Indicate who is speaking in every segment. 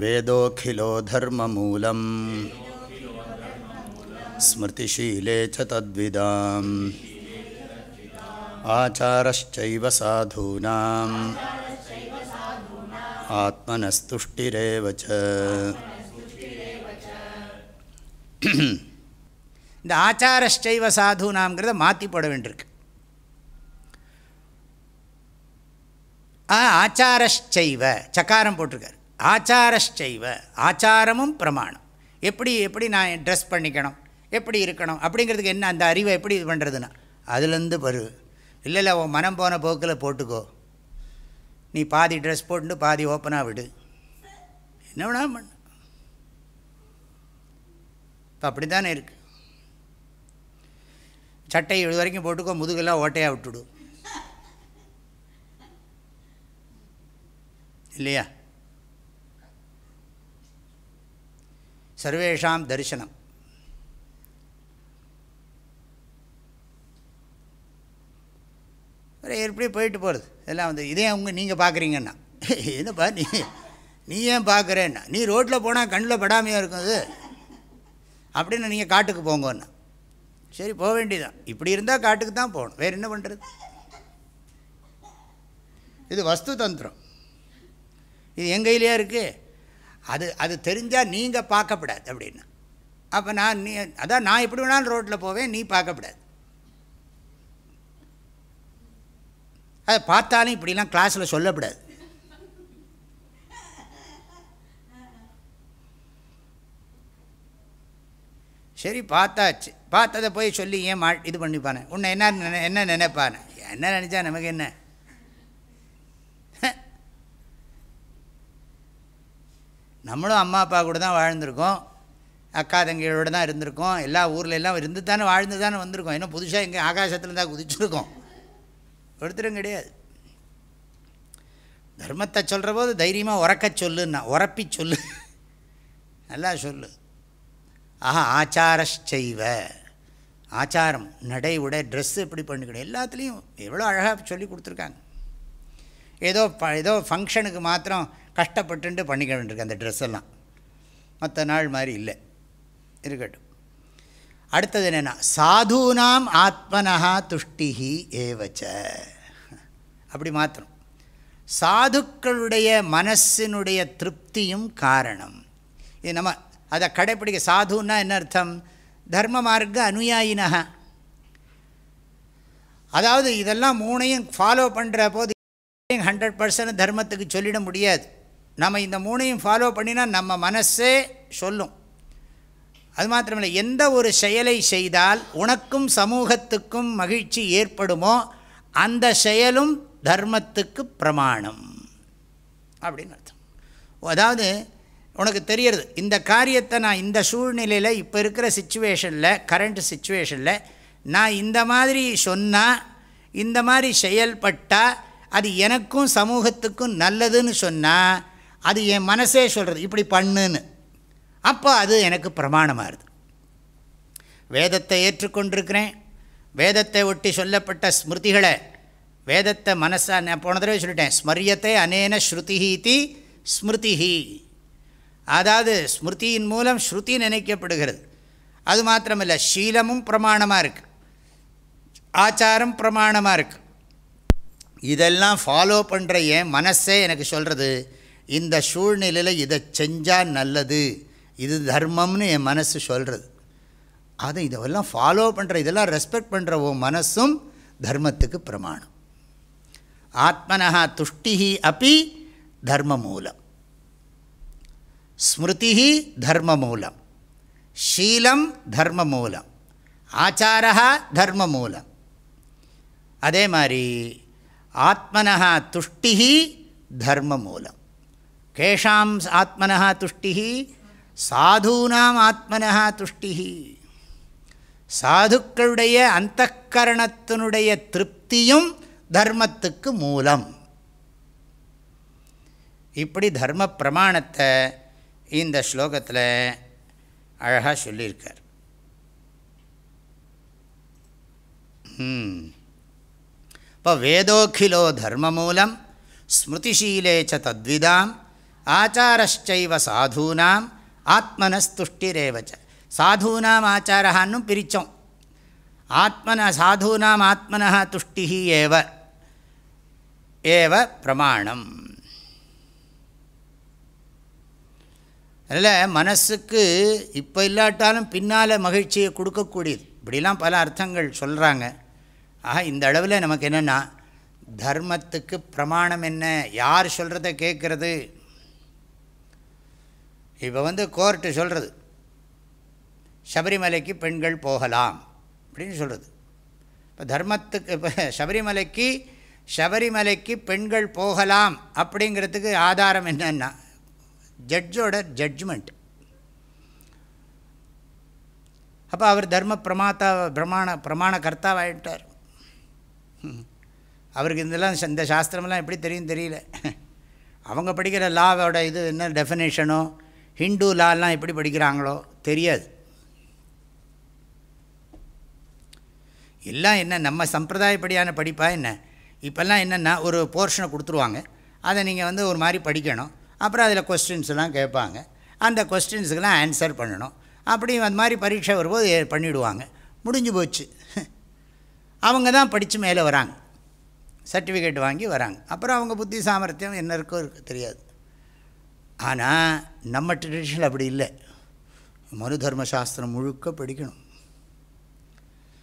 Speaker 1: वेदोऽखिलो धर्ममूलं स्मृतिशीले च तद्विदाम् आचारश्चैव साधूनाम् आत्मनस्तुष्टिरेव च இந்த ஆச்சாரஷ்டைவ சாதுனாம்ங்கிறத மாற்றி போட வேண்டியிருக்கு ஆச்சாரஷ்டைவ சக்காரம் போட்டிருக்கார் ஆச்சாரஷ்டைவ ஆச்சாரமும் பிரமாணம் எப்படி எப்படி நான் ட்ரெஸ் பண்ணிக்கணும் எப்படி இருக்கணும் அப்படிங்கிறதுக்கு என்ன அந்த அறிவை எப்படி இது பண்ணுறதுன்னா அதுலேருந்து வரு இல்லை இல்லை உன் மனம் போன போக்கில் போட்டுக்கோ நீ பாதி ட்ரெஸ் போட்டு பாதி ஓப்பனாக விடு என்ன வேணாலும் இப்போ அப்படி தானே இருக்குது சட்டை இது வரைக்கும் போட்டுக்கோ முதுகெல்லாம் ஓட்டையாக விட்டுவிடும் இல்லையா சர்வேஷாம் தரிசனம் எப்படி போயிட்டு போகிறது இதெல்லாம் வந்து இதே அவங்க நீங்கள் பார்க்குறீங்கன்னா என்னப்பா நீ நீ ஏன் பார்க்குறேன்னா நீ ரோட்டில் போனால் கண்ணில் படாமையாக இருக்கும் அது அப்படின்னு நீங்கள் காட்டுக்கு போங்கன்னா சரி போக வேண்டியதான் இப்படி இருந்தால் காட்டுக்கு தான் போகணும் வேறு என்ன பண்ணுறது இது வஸ்து தந்திரம் இது என் இருக்குது அது அது தெரிஞ்சால் நீங்கள் பார்க்கப்படாது அப்படின்னா அப்போ நான் நீ அதான் நான் எப்படி வேணாலும் ரோட்டில் போவேன் நீ பார்க்கப்படாது அதை பார்த்தாலும் இப்படிலாம் கிளாஸில் சொல்லப்படாது சரி பார்த்தாச்சு பார்த்ததை போய் சொல்லி ஏன் மா இது பண்ணிப்பானே உன்னை என்ன என்ன நினைப்பானே என்ன நினச்சா நமக்கு என்ன நம்மளும் அம்மா அப்பா கூட தான் வாழ்ந்திருக்கோம் அக்கா தங்கியோடு தான் இருந்திருக்கோம் எல்லா ஊரில் எல்லாம் இருந்து தானே வாழ்ந்து தானே வந்திருக்கோம் ஏன்னா புதுசாக எங்கே ஆகாசத்தில் தான் குதிச்சிருக்கோம் ஒருத்தரும் கிடையாது தர்மத்தை சொல்கிற போது தைரியமாக உறக்க சொல்லுன்னா உறப்பி சொல்லு நல்லா சொல்லு ஆஹா ஆச்சாரச்செய்வ ஆச்சாரம் நடை உடை ட்ரெஸ்ஸு இப்படி பண்ணிக்கணும் எல்லாத்துலேயும் எவ்வளோ அழகாக சொல்லி கொடுத்துருக்காங்க ஏதோ ப ஏதோ ஃபங்க்ஷனுக்கு மாத்திரம் கஷ்டப்பட்டு பண்ணிக்க வேண்டியிருக்கு அந்த ட்ரெஸ்ஸெல்லாம் மற்ற நாள் மாதிரி இல்லை இருக்கட்டும் அடுத்தது என்னென்னா சாதுனாம் ஆத்மனஹா துஷ்டிஹி ஏவச்ச அப்படி மாத்திரம் சாதுக்களுடைய மனசினுடைய திருப்தியும் காரணம் இது நம்ம அதை கடைப்பிடிக்க சாதுன்னா என்ன அர்த்தம் தர்ம மார்க்க அனுயாயினா அதாவது இதெல்லாம் மூணையும் ஃபாலோ பண்ணுற போது ஹண்ட்ரட் பர்சன்ட் தர்மத்துக்கு சொல்லிட முடியாது நம்ம இந்த மூணையும் ஃபாலோ பண்ணினால் நம்ம மனசே சொல்லும் அது மாத்திரமில்லை எந்த ஒரு செயலை செய்தால் உனக்கும் சமூகத்துக்கும் மகிழ்ச்சி ஏற்படுமோ அந்த செயலும் தர்மத்துக்கு பிரமாணம் அப்படின்னு அர்த்தம் அதாவது உனக்கு தெரியறது இந்த காரியத்தை நான் இந்த சூழ்நிலையில் இப்போ இருக்கிற சுச்சுவேஷனில் கரண்ட் சுச்சுவேஷனில் நான் இந்த மாதிரி சொன்னால் இந்த மாதிரி செயல்பட்டால் அது எனக்கும் சமூகத்துக்கும் நல்லதுன்னு சொன்னால் அது என் மனசே சொல்கிறது இப்படி பண்ணுன்னு அப்போ அது எனக்கு பிரமாணமாகுது வேதத்தை ஏற்றுக்கொண்டிருக்கிறேன் வேதத்தை ஒட்டி சொல்லப்பட்ட ஸ்மிருதிகளை வேதத்தை மனசாக நான் போன தடவை சொல்லிட்டேன் ஸ்மரியத்தை அனேன தி ஸ்மிருதிஹி அதாவது ஸ்மிருதியின் மூலம் ஸ்ருதி நினைக்கப்படுகிறது அது மாத்திரமில்லை சீலமும் பிரமாணமாக இருக்குது ஆச்சாரம் பிரமாணமாக இருக்குது இதெல்லாம் ஃபாலோ பண்ணுற என் மனசே எனக்கு சொல்கிறது இந்த சூழ்நிலையில் இதை செஞ்சால் நல்லது இது தர்மம்னு என் மனசு சொல்கிறது அது இதெல்லாம் ஃபாலோ பண்ணுற இதெல்லாம் ரெஸ்பெக்ட் பண்ணுற ஓ மனசும் தர்மத்துக்கு பிரமாணம் ஆத்மனா துஷ்டிஹி அப்பி தர்ம மூலம் ஸ்மிருதி தர்ம மூலம் ஷீலம் தர்ம மூலம் ஆச்சாரா தர்ம மூலம் அதே மாதிரி ஆத்மனா துஷ்டிஹி தர்ம மூலம் கேஷாம் ஆத்மனா துஷ்டி சாதுனாம் ஆத்மனா துஷ்டி சாதுக்களுடைய அந்த கரணத்தினுடைய திருப்தியும் தர்மத்துக்கு மூலம் இப்படி தர்ம பிரமாணத்தை இந்த ஸ்லோகத்தில் அழகாக சொல்லியிருக்கார் இப்போ வேதோக்கிலோ தர்மமூலம் ஸ்மிருதிஷீலே ச தத்விதாம் ஆச்சாரஷ்டைவ சாதுனாம் ஆத்மனஸ்துஷ்டிரேவச்ச சாதுனாம் ஆச்சாரஹான்னு பிரித்தோம் ஆத்மன சாதுனாம் ஆத்மனா துஷ்டி ஏவ ஏவ பிரமாணம் அதில் மனசுக்கு இப்போ இல்லாட்டாலும் பின்னால் மகிழ்ச்சியை கொடுக்கக்கூடியது இப்படிலாம் பல அர்த்தங்கள் சொல்கிறாங்க ஆக இந்த அளவில் நமக்கு என்னென்னா தர்மத்துக்கு பிரமாணம் என்ன யார் சொல்கிறத கேட்குறது இப்போ வந்து கோர்ட்டு சொல்கிறது சபரிமலைக்கு பெண்கள் போகலாம் அப்படின்னு சொல்கிறது இப்போ தர்மத்துக்கு இப்போ சபரிமலைக்கு சபரிமலைக்கு பெண்கள் போகலாம் அப்படிங்கிறதுக்கு ஆதாரம் என்னன்னா ஜட்ஜோட ஜட்ஜ்மெண்ட் அப்போ அவர் தர்ம பிரமாத்தா பிரமாண பிரமாண கர்த்தாவாயிட்டார் அவருக்கு இதெல்லாம் இந்த சாஸ்திரமெல்லாம் எப்படி தெரியும் தெரியல அவங்க படிக்கிற லாவோட இது என்ன டெஃபினேஷனோ ஹிண்டு லாலாம் எப்படி படிக்கிறாங்களோ தெரியாது எல்லாம் என்ன நம்ம சம்பிரதாயப்படியான படிப்பாக என்ன இப்போல்லாம் என்னென்னா ஒரு போர்ஷனை கொடுத்துருவாங்க அதை நீங்கள் வந்து ஒரு மாதிரி படிக்கணும் அப்புறம் அதில் கொஸ்டின்ஸ்லாம் கேட்பாங்க அந்த கொஸ்டின்ஸுக்கெல்லாம் ஆன்சர் பண்ணணும் அப்படி அந்த மாதிரி பரீட்சை வரும்போது பண்ணிவிடுவாங்க முடிஞ்சு போச்சு அவங்க தான் படித்து மேலே வராங்க சர்டிஃபிகேட் வாங்கி வராங்க அப்புறம் அவங்க புத்தி சாமர்த்தியம் என்ன இருக்கோ தெரியாது ஆனால் நம்ம ட்ரெடிஷனில் அப்படி இல்லை மனு தர்மசாஸ்திரம் முழுக்க படிக்கணும்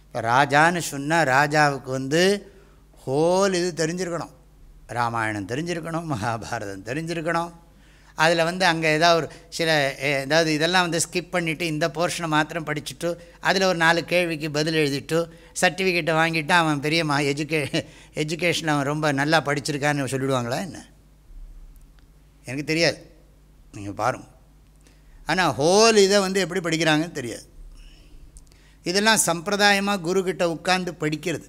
Speaker 1: இப்போ ராஜான்னு சொன்னால் ராஜாவுக்கு வந்து ஹோல் இது தெரிஞ்சிருக்கணும் ராமாயணம் தெரிஞ்சிருக்கணும் மகாபாரதம் தெரிஞ்சிருக்கணும் அதில் வந்து அங்கே ஏதாவது ஒரு சில ஏதாவது இதெல்லாம் வந்து ஸ்கிப் பண்ணிவிட்டு இந்த போர்ஷனை மாத்திரம் படிச்சுட்டு அதில் ஒரு நாலு கேள்விக்கு பதில் எழுதிட்டு சர்டிஃபிகேட்டை வாங்கிட்டு அவன் பெரிய மா எஜுகே எஜுகேஷன் அவன் ரொம்ப நல்லா படிச்சிருக்கான்னு சொல்லிவிடுவாங்களா என்ன எனக்கு தெரியாது நீங்கள் பாருங்கள் ஆனால் ஹோல் இதை வந்து எப்படி படிக்கிறாங்கன்னு தெரியாது இதெல்லாம் சம்பிரதாயமாக குருக்கிட்ட உட்காந்து படிக்கிறது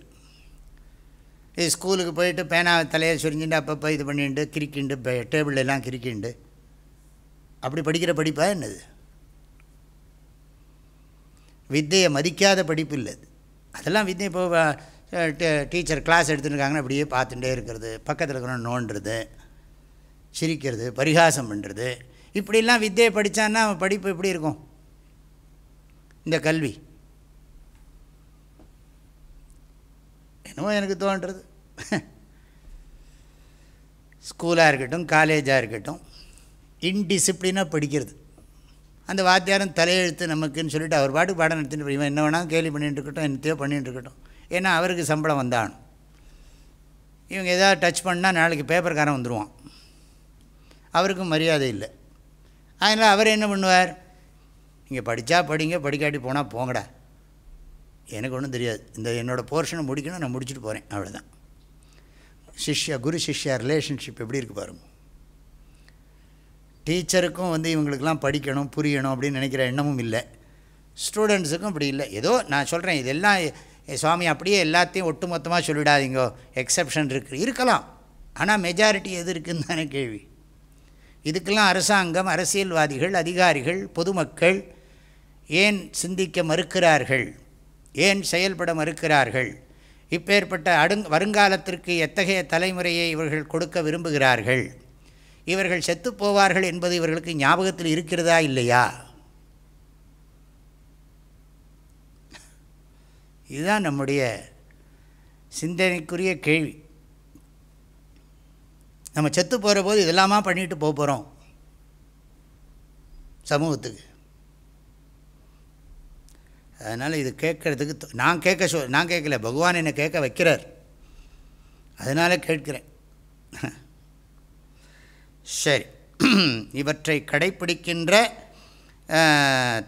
Speaker 1: இது ஸ்கூலுக்கு போயிட்டு பேனாவை தலையை சுரிஞ்சுட்டு அப்பப்போ இது பண்ணிட்டு கிரிக்கிண்டு எல்லாம் கிரிக்கிண்டு அப்படி படிக்கிற படிப்பாக என்னது வித்தையை மதிக்காத படிப்பு இல்லை அதெல்லாம் வித்தியை இப்போ டீச்சர் கிளாஸ் எடுத்துருக்காங்கன்னு அப்படியே பார்த்துட்டே இருக்கிறது பக்கத்தில் இருக்கிறவங்க நோண்டுறது சிரிக்கிறது பரிகாசம் பண்ணுறது இப்படிலாம் வித்தியை படித்தான்னா அவன் படிப்பு எப்படி இருக்கும் இந்த கல்வி என்னமோ எனக்கு தோன்றது ஸ்கூலாக இருக்கட்டும் காலேஜாக இருக்கட்டும் இன்டிசிப்ளினாக படிக்கிறது அந்த வாத்தியாரம் தலையெழுத்து நமக்குன்னு சொல்லிட்டு அவர் பாட்டு பாடம் நடத்திட்டு இவன் என்ன வேணாலும் கேள்வி பண்ணிட்டுருக்கட்டும் என்னத்தையோ பண்ணிகிட்டு இருக்கட்டும் ஏன்னா அவருக்கு சம்பளம் வந்தாலும் இவங்க எதாவது டச் பண்ணால் நாளைக்கு பேப்பர்காரன் வந்துடுவான் அவருக்கும் மரியாதை இல்லை அதனால் அவர் என்ன பண்ணுவார் நீங்கள் படித்தா படிங்க படிக்காட்டி போனால் போங்கடா எனக்கு ஒன்றும் தெரியாது இந்த என்னோடய போர்ஷனை முடிக்கணும் நான் முடிச்சுட்டு போகிறேன் அவ்வளோதான் சிஷ்யா குரு சிஷ்யா ரிலேஷன்ஷிப் எப்படி இருக்குது பாருங்க டீச்சருக்கும் வந்து இவங்களுக்கெல்லாம் படிக்கணும் புரியணும் அப்படின்னு நினைக்கிற எண்ணமும் இல்லை ஸ்டூடெண்ட்ஸுக்கும் இப்படி இல்லை ஏதோ நான் சொல்கிறேன் இதெல்லாம் சுவாமி அப்படியே எல்லாத்தையும் ஒட்டுமொத்தமாக சொல்லிவிடாதீங்கோ எக்ஸப்ஷன் இருக்குது இருக்கலாம் ஆனால் மெஜாரிட்டி எது இருக்குதுன்னு தானே கேள்வி இதுக்கெல்லாம் அரசாங்கம் அரசியல்வாதிகள் அதிகாரிகள் பொதுமக்கள் ஏன் சிந்திக்க மறுக்கிறார்கள் ஏன் செயல்பட மறுக்கிறார்கள் இப்பேற்பட்ட அடுங் வருங்காலத்திற்கு எத்தகைய தலைமுறையை இவர்கள் கொடுக்க விரும்புகிறார்கள் இவர்கள் செத்துப்போவார்கள் என்பது இவர்களுக்கு ஞாபகத்தில் இருக்கிறதா இல்லையா இதுதான் நம்முடைய சிந்தனைக்குரிய கேள்வி நம்ம செத்து போகிற போது இதெல்லாமா பண்ணிட்டு போக போகிறோம் சமூகத்துக்கு அதனால் இது கேட்குறதுக்கு நான் கேட்க சொ நான் கேட்கல பகவான் என்னை கேட்க வைக்கிறார் அதனால் கேட்கிறேன் சரி இவற்றை கடைப்பிடிக்கின்ற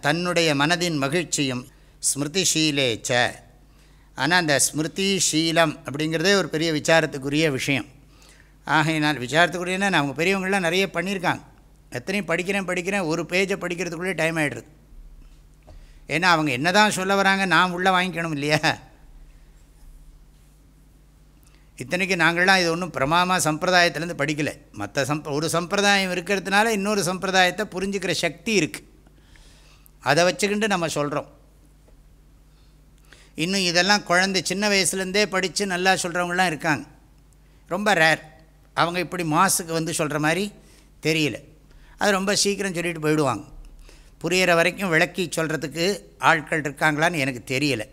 Speaker 1: தன்னுடைய மனதின் மகிழ்ச்சியும் ஸ்மிருதிஷீலேச்ச ஆனால் அந்த ஸ்மிருதி ஷீலம் அப்படிங்கிறதே ஒரு பெரிய விசாரத்துக்குரிய விஷயம் ஆகையினால் நான் அவங்க பெரியவங்களாம் நிறைய பண்ணியிருக்காங்க எத்தனையும் படிக்கிறேன் படிக்கிறேன் ஒரு பேஜை படிக்கிறதுக்குள்ளே டைம் ஆகிடுது ஏன்னா அவங்க என்ன தான் சொல்ல வராங்க நான் உள்ளே வாங்கிக்கணும் இல்லையா இத்தனைக்கு நாங்கள்லாம் இது ஒன்றும் பிரமாமா சம்பிரதாயத்துலேருந்து படிக்கலை மற்ற சம்ப ஒரு சம்பிரதாயம் இருக்கிறதுனால இன்னொரு சம்பிரதாயத்தை புரிஞ்சுக்கிற சக்தி இருக்குது அதை வச்சுக்கிட்டு நம்ம சொல்கிறோம் இன்னும் இதெல்லாம் குழந்தை சின்ன வயசுலேருந்தே படித்து நல்லா சொல்கிறவங்களாம் இருக்காங்க ரொம்ப ரேர் அவங்க இப்படி மாஸுக்கு வந்து சொல்கிற மாதிரி தெரியல அது ரொம்ப சீக்கிரம் சொல்லிட்டு போயிடுவாங்க புரிகிற வரைக்கும் விளக்கி சொல்கிறதுக்கு ஆட்கள் இருக்காங்களான்னு எனக்கு தெரியலை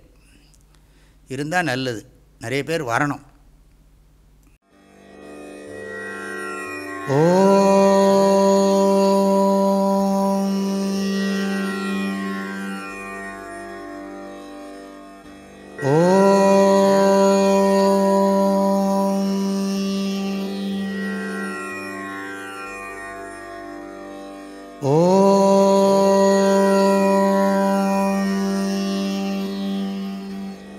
Speaker 1: இருந்தால் நல்லது நிறைய பேர் வரணும் ஓ